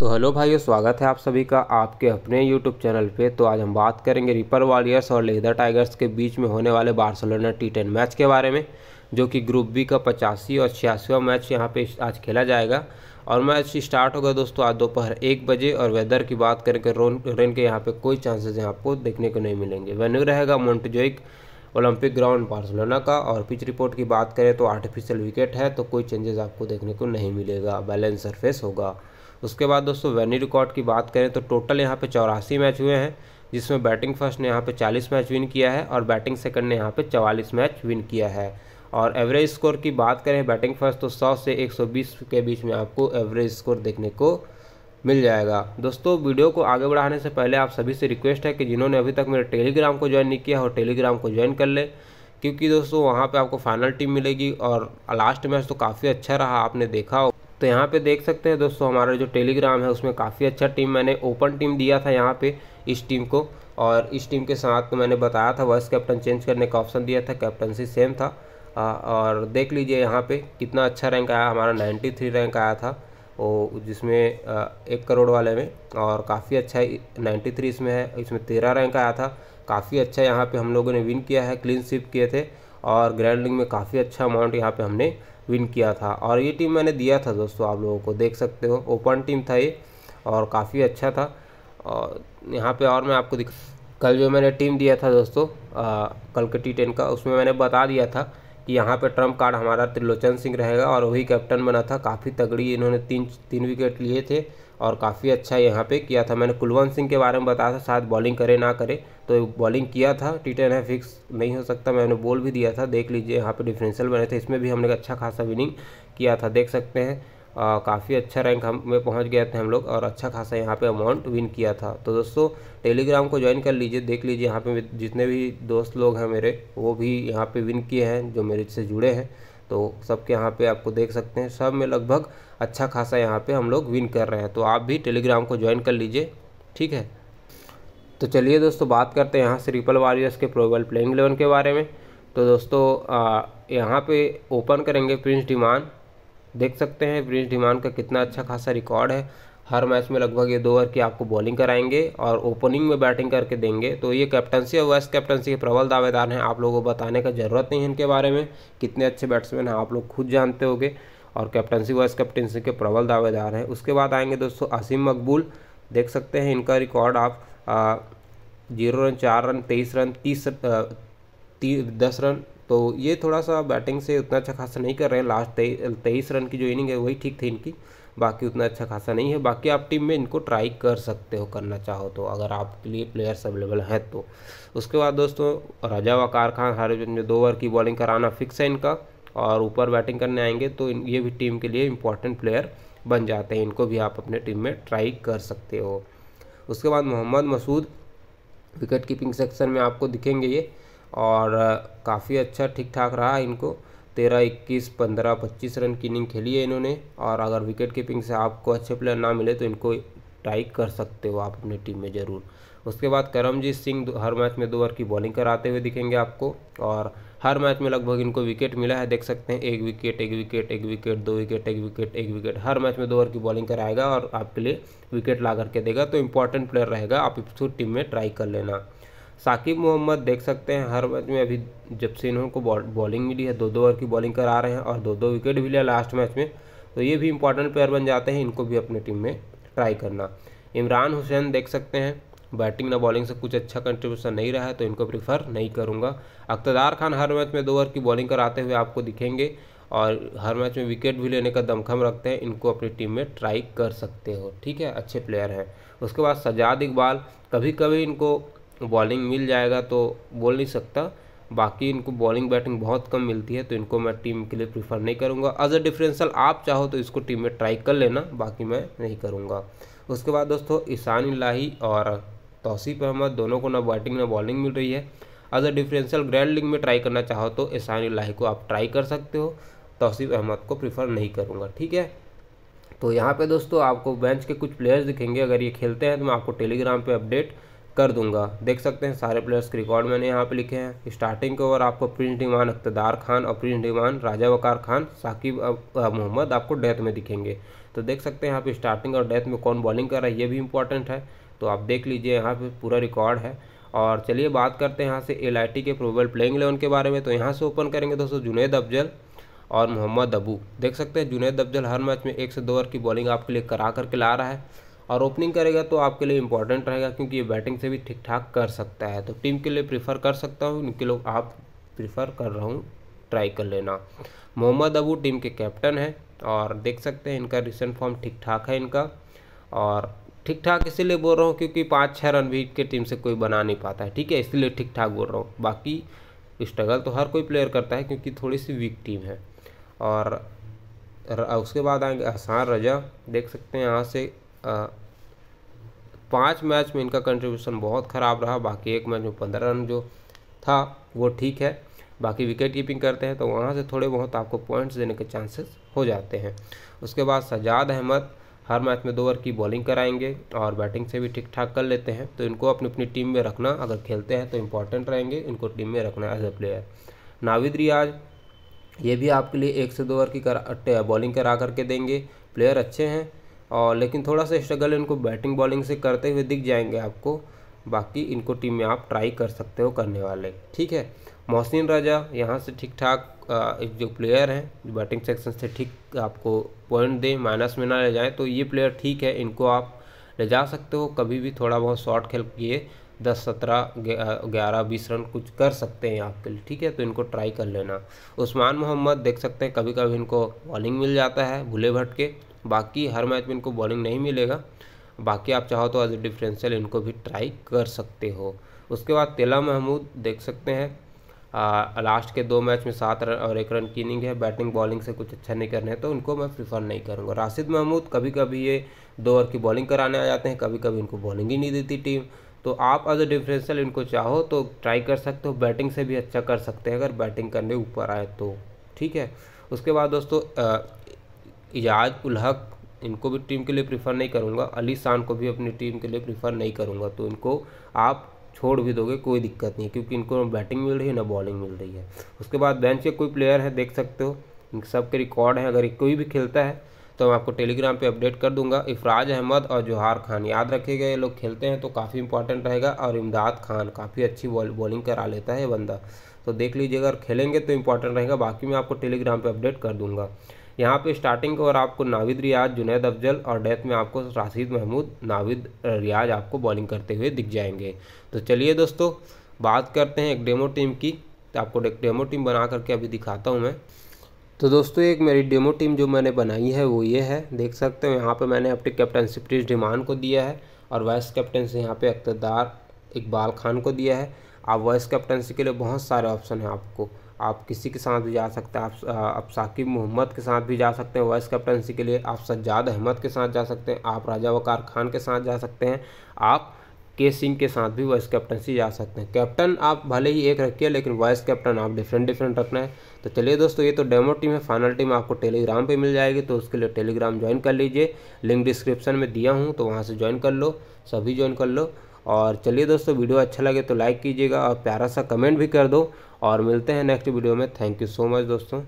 तो हेलो भाइयों स्वागत है आप सभी का आपके अपने यूट्यूब चैनल पे तो आज हम बात करेंगे रिपर वॉरियर्स और लेदर टाइगर्स के बीच में होने वाले बार्सिलोना टी टेन मैच के बारे में जो कि ग्रुप बी का पचासी और छियासीवा मैच यहाँ पे आज खेला जाएगा और मैच स्टार्ट होगा दोस्तों आज दोपहर एक बजे और वेदर की बात करें कि रोन रेन के यहाँ पर कोई चांसेज आपको देखने को नहीं मिलेंगे वेन्यू रहेगा मोन्टजोइक ओलंपिक ग्राउंड बार्सिलोना का और पिच रिपोर्ट की बात करें तो आर्टिफिशियल विकेट है तो कोई चेंजेस आपको देखने को नहीं मिलेगा बैलेंस सरफेस होगा उसके बाद दोस्तों वेन्यू रिकॉर्ड की बात करें तो टोटल यहाँ पे चौरासी मैच हुए हैं जिसमें बैटिंग फर्स्ट ने यहाँ पे 40 मैच विन किया है और बैटिंग सेकंड ने यहाँ पे 44 मैच विन किया है और एवरेज स्कोर की बात करें बैटिंग फर्स्ट तो 100 से 120 के बीच में आपको एवरेज स्कोर देखने को मिल जाएगा दोस्तों वीडियो को आगे बढ़ाने से पहले आप सभी से रिक्वेस्ट है कि जिन्होंने अभी तक मेरे टेलीग्राम को ज्वाइन नहीं किया हो टेलीग्राम को ज्वाइन कर लें क्योंकि दोस्तों वहाँ पर आपको फाइनल टीम मिलेगी और लास्ट मैच तो काफ़ी अच्छा रहा आपने देखा तो यहाँ पे देख सकते हैं दोस्तों हमारा जो टेलीग्राम है उसमें काफ़ी अच्छा टीम मैंने ओपन टीम दिया था यहाँ पे इस टीम को और इस टीम के साथ तो मैंने बताया था वाइस कैप्टन चेंज करने का ऑप्शन दिया था कैप्टनसी सेम था आ, और देख लीजिए यहाँ पे कितना अच्छा रैंक आया हमारा 93 रैंक आया था वो जिसमें आ, एक करोड़ वाले में और काफ़ी अच्छा थ्री इसमें है इसमें तेरह रैंक आया था काफ़ी अच्छा यहाँ पर हम लोगों ने विन किया है क्लीन स्विप किए थे और ग्रैंडिंग में काफ़ी अच्छा अमाउंट यहाँ पे हमने विन किया था और ये टीम मैंने दिया था दोस्तों आप लोगों को देख सकते हो ओपन टीम था ये और काफ़ी अच्छा था और यहाँ पे और मैं आपको दिख कल जो मैंने टीम दिया था दोस्तों कल के टी टेन का उसमें मैंने बता दिया था कि यहाँ पे ट्रम्प कार्ड हमारा त्रिलोचन सिंह रहेगा और वही कैप्टन बना था काफ़ी तगड़ी इन्होंने तीन तीन विकेट लिए थे और काफ़ी अच्छा यहाँ पे किया था मैंने कुलवंत सिंह के बारे में बताया था शायद बॉलिंग करे ना करे तो बॉलिंग किया था टी टेन है फिक्स नहीं हो सकता मैंने बोल भी दिया था देख लीजिए यहाँ पे डिफरेंशियल बने थे इसमें भी हमने अच्छा खासा विनिंग किया था देख सकते हैं काफ़ी अच्छा रैंक हम में पहुँच गए थे हम लोग और अच्छा खासा यहाँ पे अमाउंट विन किया था तो दोस्तों टेलीग्राम को ज्वाइन कर लीजिए देख लीजिए यहाँ पे जितने भी दोस्त लोग हैं मेरे वो भी यहाँ पे विन किए हैं जो मेरे से जुड़े हैं तो सबके यहाँ पे आपको देख सकते हैं सब में लगभग अच्छा खासा यहाँ पर हम लोग विन कर रहे हैं तो आप भी टेलीग्राम को ज्वाइन कर लीजिए ठीक है तो चलिए दोस्तों बात करते हैं यहाँ से रिपल वॉरियर्स के प्रोबल प्लेइंग एलेवन के बारे में तो दोस्तों यहाँ पे ओपन करेंगे प्रिंस डिमान देख सकते हैं प्रिंस डिमान का कितना अच्छा खासा रिकॉर्ड है हर मैच में लगभग ये दो ओवर की आपको बॉलिंग कराएंगे और ओपनिंग में बैटिंग करके देंगे तो ये कैप्टनसी और वाइस कैप्टनसी के प्रबल दावेदार हैं आप लोगों को बताने का ज़रूरत नहीं है इनके बारे में कितने अच्छे बैट्समैन हैं आप लोग खुद जानते होगे और कैप्टनसी वाइस कैप्टनसी के प्रबल दावेदार हैं उसके बाद आएंगे दोस्तों असीम मकबूल देख सकते हैं इनका रिकॉर्ड आप जीरो रन चार रन तेईस रन तीस दस रन तो ये थोड़ा सा बैटिंग से उतना अच्छा खासा नहीं कर रहे हैं लास्ट तेईस रन की जो इनिंग है वही ठीक थी इनकी बाकी उतना अच्छा खासा नहीं है बाकी आप टीम में इनको ट्राई कर सकते हो करना चाहो तो अगर आपके लिए प्लेयर्स अवेलेबल हैं तो उसके बाद दोस्तों रजा वकार खान हरभजन जो दो ओवर की बॉलिंग कराना फिक्स है इनका और ऊपर बैटिंग करने आएंगे तो ये भी टीम के लिए इम्पॉर्टेंट प्लेयर बन जाते हैं इनको भी आप अपने टीम में ट्राई कर सकते हो उसके बाद Mohammad Masood wicket keeping section में आपको दिखेंगे ये और काफ़ी अच्छा ठीक ठाक रहा इनको तेरह इक्कीस पंद्रह पच्चीस रन की इनिंग खेली है इन्होंने और अगर विकेट कीपिंग से आपको अच्छे प्लेयर ना मिले तो इनको ट्राई कर सकते हो आप अपनी टीम में ज़रूर उसके बाद करमजीत सिंह हर मैच में दो ओवर की बॉलिंग कराते हुए दिखेंगे आपको और हर मैच में लगभग इनको विकेट मिला है देख सकते हैं एक विकेट एक विकेट एक विकेट दो विकेट एक विकेट एक विकेट हर मैच में दो ओवर की बॉलिंग कराएगा और आपके लिए विकेट ला करके देगा तो इंपॉर्टेंट प्लेयर रहेगा आप इस टीम में ट्राई कर लेना साकिब मोहम्मद देख सकते हैं हर मैच में अभी जब से इन्हों को बॉलिंग मिली है दो दो ओवर की बॉलिंग करा रहे हैं और दो दो विकेट भी लिया लास्ट मैच में तो ये भी इंपॉर्टेंट प्लेयर बन जाते हैं इनको भी अपनी टीम में ट्राई करना इमरान हुसैन देख सकते हैं बैटिंग ना बॉलिंग से कुछ अच्छा कंट्रीब्यूशन नहीं रहा है तो इनको प्रीफर नहीं करूँगा अख्तदार खान हर मैच में दो ओवर की बॉलिंग कराते हुए आपको दिखेंगे और हर मैच में विकेट भी लेने का दमखम रखते हैं इनको अपनी टीम में ट्राई कर सकते हो ठीक है अच्छे प्लेयर हैं उसके बाद सजाद इकबाल कभी कभी इनको बॉलिंग मिल जाएगा तो बोल नहीं सकता बाकी इनको बॉलिंग बैटिंग बहुत कम मिलती है तो इनको मैं टीम के लिए प्रीफर नहीं करूँगा अज अ डिफरेंशियल आप चाहो तो इसको टीम में ट्राई कर लेना बाकी मैं नहीं करूँगा उसके बाद दोस्तों ईशान लाही और तौसीफ अहमद दोनों को ना बैटिंग ना बॉलिंग मिल रही है as a differential grand league में ट्राई करना चाहो तो ईशान लाही को आप ट्राई कर सकते हो तोसीफ अहमद को प्रीफर नहीं करूँगा ठीक है तो यहाँ पे दोस्तों आपको बेंच के कुछ प्लेयर्स दिखेंगे अगर ये खेलते हैं तो मैं आपको टेलीग्राम पे अपडेट कर दूंगा देख सकते हैं सारे प्लेयर्स के रिकॉर्ड मैंने यहाँ पे लिखे हैं स्टार्टिंग के ओवर आपको प्रिंस डिमान अख्तदार खान और प्रिंस डिमान राजा वकार खान साकिब मोहम्मद आपको डेथ में दिखेंगे तो देख सकते हैं यहाँ पे स्टार्टिंग और डेथ में कौन बॉलिंग कर रहा है ये भी इंपॉर्टेंट है तो आप देख लीजिए यहाँ पर पूरा रिकॉर्ड है और चलिए बात करते हैं यहाँ से एल के प्रोबल प्लेइंग इलेवन के बारे में तो यहाँ से ओपन करेंगे दोस्तों जुनेद अफजल और मोहम्मद अबू देख सकते हैं जुनेद अफजल हर मैच में एक से दो ओवर की बॉलिंग आपके लिए करा करके ला रहा है और ओपनिंग करेगा तो आपके लिए इंपॉर्टेंट रहेगा क्योंकि ये बैटिंग से भी ठीक ठाक कर सकता है तो टीम के लिए प्रीफर कर सकता हूँ इनके लोग आप प्रीफर कर रहा हूँ ट्राई कर लेना मोहम्मद अबू टीम के कैप्टन है और देख सकते हैं इनका रिसेंट फॉर्म ठीक ठाक है इनका और ठीक ठाक इसीलिए बोल रहा हूँ क्योंकि पाँच छः रन भी के टीम से कोई बना नहीं पाता है ठीक है इसलिए ठीक ठाक बोल रहा हूँ बाकी स्ट्रगल तो हर कोई प्लेयर करता है क्योंकि थोड़ी सी वीक टीम है और उसके बाद आएंगे आसान रजा देख सकते हैं यहाँ से पाँच मैच में इनका कंट्रीब्यूशन बहुत ख़राब रहा बाकी एक मैच में पंद्रह रन जो था वो ठीक है बाकी विकेट कीपिंग करते हैं तो वहाँ से थोड़े बहुत आपको पॉइंट्स देने के चांसेस हो जाते हैं उसके बाद सजाद अहमद हर मैच में दो ओवर की बॉलिंग कराएंगे और बैटिंग से भी ठीक ठाक कर लेते हैं तो इनको अपनी अपनी टीम में रखना अगर खेलते हैं तो इम्पॉर्टेंट रहेंगे इनको टीम में रखना as a player Navid Riaz ये भी आपके लिए एक से दो ओवर की करा बॉलिंग करा करके देंगे प्लेयर अच्छे हैं और लेकिन थोड़ा सा स्ट्रगल इनको बैटिंग बॉलिंग से करते हुए दिख जाएंगे आपको बाकी इनको टीम में आप ट्राई कर सकते हो करने वाले ठीक है मोहसिन राजा यहाँ से ठीक ठाक एक जो प्लेयर हैं जो बैटिंग सेक्शन से ठीक आपको पॉइंट दें माइनस में ना ले जाएँ तो ये प्लेयर ठीक है इनको आप ले जा सकते हो कभी भी थोड़ा बहुत शॉर्ट खेल किए दस सत्रह ग्यारह बीस रन कुछ कर सकते हैं आपके लिए ठीक है तो इनको ट्राई कर लेना उस्मान मोहम्मद देख सकते हैं कभी कभी इनको बॉलिंग मिल जाता है भूले भटके बाकी हर मैच में इनको बॉलिंग नहीं मिलेगा बाकी आप चाहो तो एज ए डिफरेंशियल इनको भी ट्राई कर सकते हो उसके बाद तेला महमूद देख सकते हैं आ, लास्ट के दो मैच में सात रन और एक रन की इनिंग है बैटिंग बॉलिंग से कुछ अच्छा नहीं करना है तो उनको मैं प्रीफर नहीं करूँगा राशिद महमूद कभी कभी ये दो ओवर की बॉलिंग कराने आ जाते हैं कभी कभी इनको बॉलिंग ही नहीं देती टीम तो आप एज अ डिफरेंशियल इनको चाहो तो ट्राई कर सकते हो बैटिंग से भी अच्छा कर सकते हैं अगर बैटिंग करने ऊपर आए तो ठीक है उसके बाद दोस्तों इजाज उलहक इनको भी टीम के लिए प्रीफर नहीं करूँगा अली शान को भी अपनी टीम के लिए प्रीफर नहीं करूँगा तो इनको आप छोड़ भी दोगे कोई दिक्कत नहीं क्योंकि इनको ना बैटिंग मिल रही है ना बॉलिंग मिल रही है उसके बाद बेंच के कोई प्लेयर है देख सकते हो इन सब के रिकॉर्ड हैं अगर कोई भी खेलता है तो मैं आपको टेलीग्राम पे अपडेट कर दूंगा इफराज अहमद और जोहार खान याद रखिएगा ये लोग खेलते हैं तो काफ़ी इंपॉर्टेंट रहेगा और इमदाद खान काफ़ी अच्छी बॉलिंग करा लेता है बंदा तो देख लीजिए अगर खेलेंगे तो इंपॉर्टेंट रहेगा बाकी मैं आपको टेलीग्राम पर अपडेट कर दूंगा यहाँ पे स्टार्टिंग और आपको नाविद रियाज जुनेद अफजल और डेथ में आपको राशिद महमूद नाविद रियाज आपको बॉलिंग करते हुए दिख जाएंगे तो चलिए दोस्तों बात करते हैं एक डेमो टीम की तो आपको एक डेमो टीम बना करके अभी दिखाता हूँ मैं तो दोस्तों एक मेरी डेमो टीम जो मैंने बनाई है वो ये है देख सकते हो यहाँ पर मैंने अपने कैप्टन सिप्रीज डिमान को दिया है और वाइस कैप्टन से यहाँ पर अख्तदार इकबाल खान को दिया है आप वाइस कैप्टनसी के लिए बहुत सारे ऑप्शन हैं आपको आप किसी के साथ भी जा सकते हैं आप आप साकिब मोहम्मद के साथ भी जा सकते हैं वाइस कैप्टनसी के लिए आप सज्जाद अहमद के साथ जा सकते हैं आप राजा वकार खान के साथ जा सकते हैं आप के सिंह के साथ भी वाइस कैप्टनसी जा सकते हैं कैप्टन आप भले ही एक रखिए लेकिन वाइस कैप्टन आप डिफरेंट डिफरेंट रखना है तो चलिए दोस्तों ये तो डेमो टीम है फाइनल टीम आपको टेलीग्राम पे मिल जाएगी तो उसके लिए टेलीग्राम ज्वाइन कर लीजिए लिंक डिस्क्रिप्शन में दिया हूँ तो वहाँ से ज्वाइन कर लो सभी ज्वाइन कर लो और चलिए दोस्तों वीडियो अच्छा लगे तो लाइक कीजिएगा और प्यारा सा कमेंट भी कर दो और मिलते हैं नेक्स्ट वीडियो में थैंक यू सो मच दोस्तों